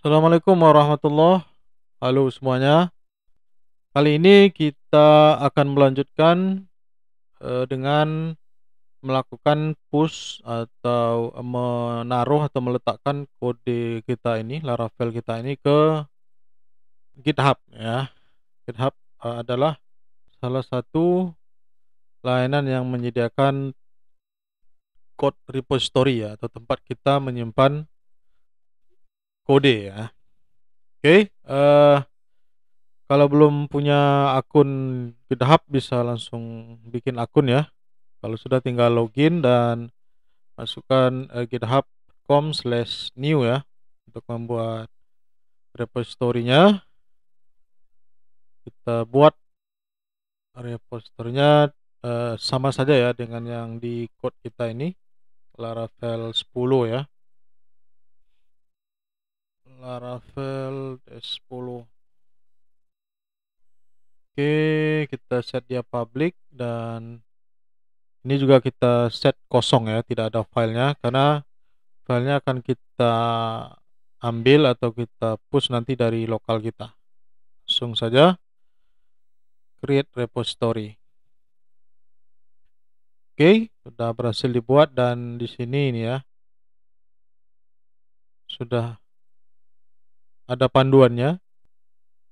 Assalamualaikum warahmatullahi wabarakatuh. Halo semuanya Kali ini kita akan melanjutkan uh, Dengan melakukan push atau menaruh atau meletakkan kode kita ini Laravel kita ini ke GitHub ya GitHub uh, adalah salah satu layanan yang menyediakan code repository ya atau tempat kita menyimpan kode ya. Oke, okay, uh, eh, kalau belum punya akun GitHub bisa langsung bikin akun ya. Kalau sudah tinggal login dan masukkan uh, eh, github.com/new ya untuk membuat repositorinya. Kita buat repositorinya uh, eh, sama saja ya dengan yang di code kita ini Laravel 10 ya. Laravel 10 oke kita set dia public dan ini juga kita set kosong ya tidak ada filenya karena filenya akan kita ambil atau kita push nanti dari lokal kita langsung saja create repository oke sudah berhasil dibuat dan di sini ini ya sudah ada panduannya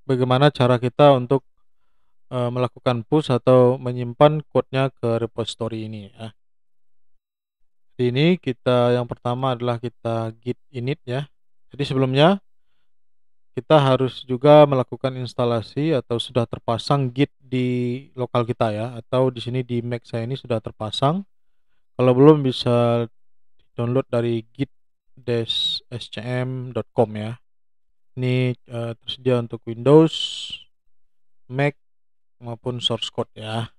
bagaimana cara kita untuk uh, melakukan push atau menyimpan code-nya ke repository ini ya. Di ini kita yang pertama adalah kita git init ya. Jadi sebelumnya kita harus juga melakukan instalasi atau sudah terpasang git di lokal kita ya atau di sini di Mac saya ini sudah terpasang. Kalau belum bisa download dari git-scm.com ya ini uh, eh, tersedia untuk Windows, Mac maupun source code ya.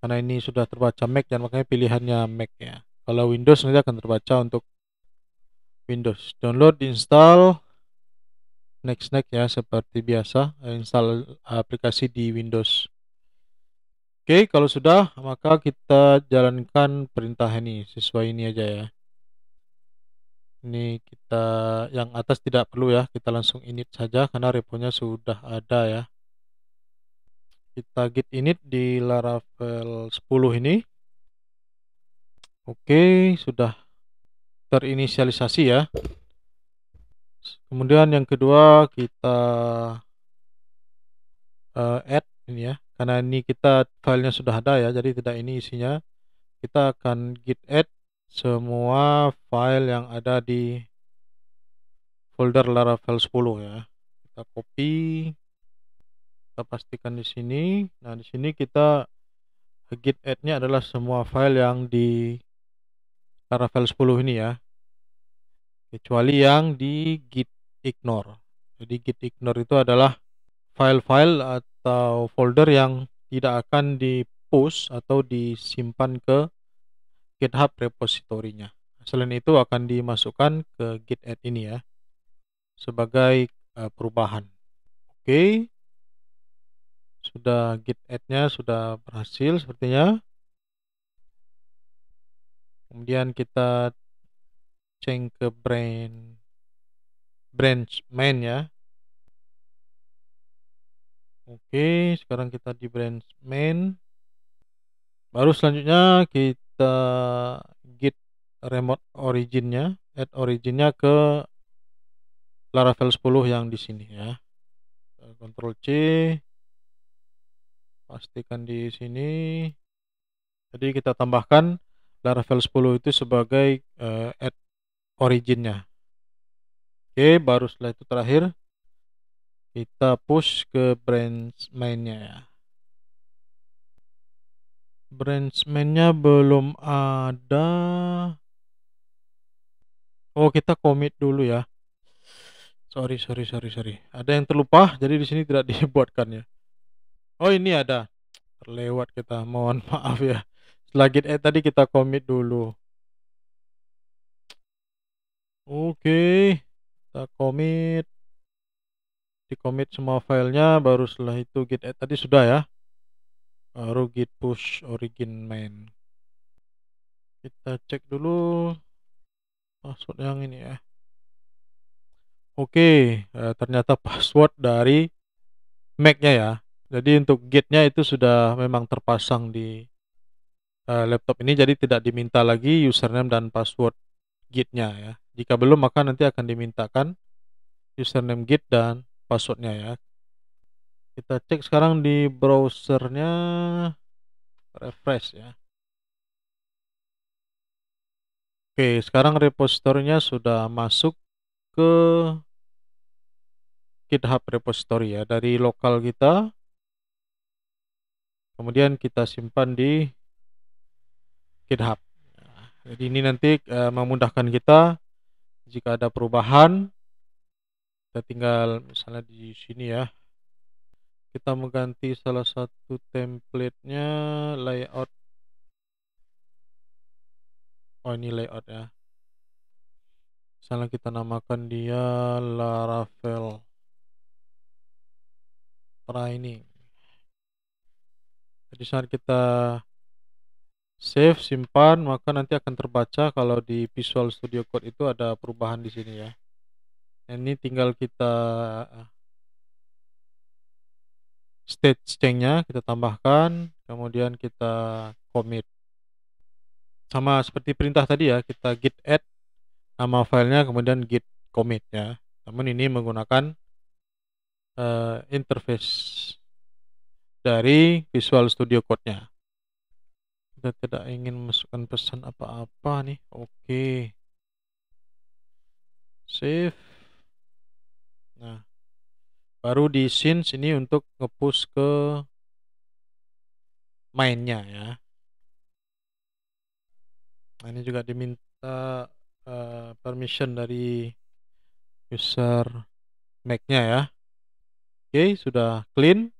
Karena ini sudah terbaca Mac dan makanya pilihannya Mac ya. Kalau Windows nanti akan terbaca untuk Windows. Download, install, next next ya seperti biasa eh, install aplikasi di Windows. Oke, kalau sudah maka kita jalankan perintah ini sesuai ini aja ya ini kita yang atas tidak perlu ya kita langsung init saja karena reponya sudah ada ya kita git init di laravel 10 ini oke sudah terinisialisasi ya kemudian yang kedua kita uh, add ini ya karena ini kita filenya sudah ada ya jadi tidak ini isinya kita akan git add semua file yang ada di folder Laravel 10 ya. Kita copy, kita pastikan di sini. Nah, di sini kita git add-nya adalah semua file yang di Laravel 10 ini ya. Kecuali yang di git ignore. Jadi git ignore itu adalah file-file atau folder yang tidak akan di push atau disimpan ke GitHub repositorinya. Selain itu akan dimasukkan ke git add ini ya sebagai uh, perubahan. Oke. Okay. Sudah git add-nya sudah berhasil sepertinya. Kemudian kita ceng ke brand branch main ya. Oke, okay, sekarang kita di branch main. Baru selanjutnya kita kita git remote originnya add originnya ke Laravel 10 yang di sini ya Ctrl C pastikan di sini jadi kita tambahkan Laravel 10 itu sebagai uh, add originnya oke baru setelah itu terakhir kita push ke branch mainnya ya Branchman-nya belum ada. Oh, kita commit dulu ya. Sorry, sorry, sorry, sorry. Ada yang terlupa, jadi di sini tidak dibuatkan ya. Oh, ini ada. Terlewat kita, mohon maaf ya. Selagi git eh, tadi kita commit dulu. Oke, kita commit. Di commit semua filenya, baru setelah itu git add eh, tadi sudah ya uh, eh, rugged push origin main kita cek dulu password yang ini ya oke okay, eh, ternyata password dari Mac nya ya jadi untuk gate nya itu sudah memang terpasang di eh, laptop ini jadi tidak diminta lagi username dan password gate nya ya jika belum maka nanti akan dimintakan username git dan passwordnya ya kita cek sekarang di browsernya refresh ya Oke sekarang repositorinya sudah masuk ke GitHub repository ya dari lokal kita kemudian kita simpan di GitHub jadi ini nanti e, memudahkan kita jika ada perubahan kita tinggal misalnya di sini ya kita mengganti salah satu templatenya layout oh ini layout ya misalnya kita namakan dia Laravel training jadi saat kita save simpan maka nanti akan terbaca kalau di Visual Studio Code itu ada perubahan di sini ya ini tinggal kita State change nya kita tambahkan, kemudian kita commit. Sama seperti perintah tadi ya, kita git add nama filenya, kemudian git commit ya. Namun ini menggunakan uh, interface dari Visual Studio Code-nya. Kita tidak ingin masukkan pesan apa-apa nih. Oke. Okay. Save baru di scenes ini untuk ngepush ke mainnya ya nah ini juga diminta uh, permission dari user Mac-nya ya oke okay, sudah clean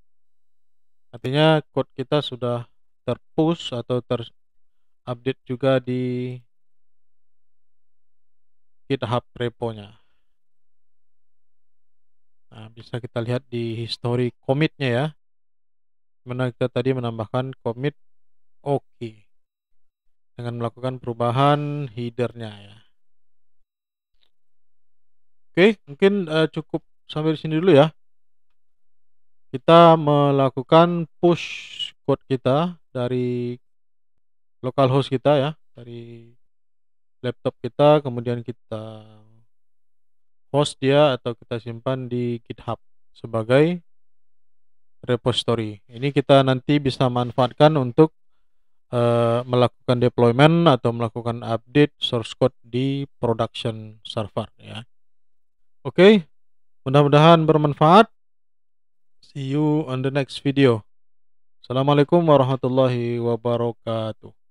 artinya code kita sudah terpush atau terupdate juga di GitHub repo-nya bisa kita lihat di history commitnya ya. Mana kita tadi menambahkan commit oke. Okay. Dengan melakukan perubahan headernya ya. Oke, okay, mungkin uh, cukup sampai di sini dulu ya. Kita melakukan push code kita dari localhost kita ya, dari laptop kita kemudian kita host dia atau kita simpan di GitHub sebagai repository. Ini kita nanti bisa manfaatkan untuk uh, melakukan deployment atau melakukan update source code di production server ya. Oke, okay, mudah-mudahan bermanfaat. See you on the next video. Assalamualaikum warahmatullahi wabarakatuh.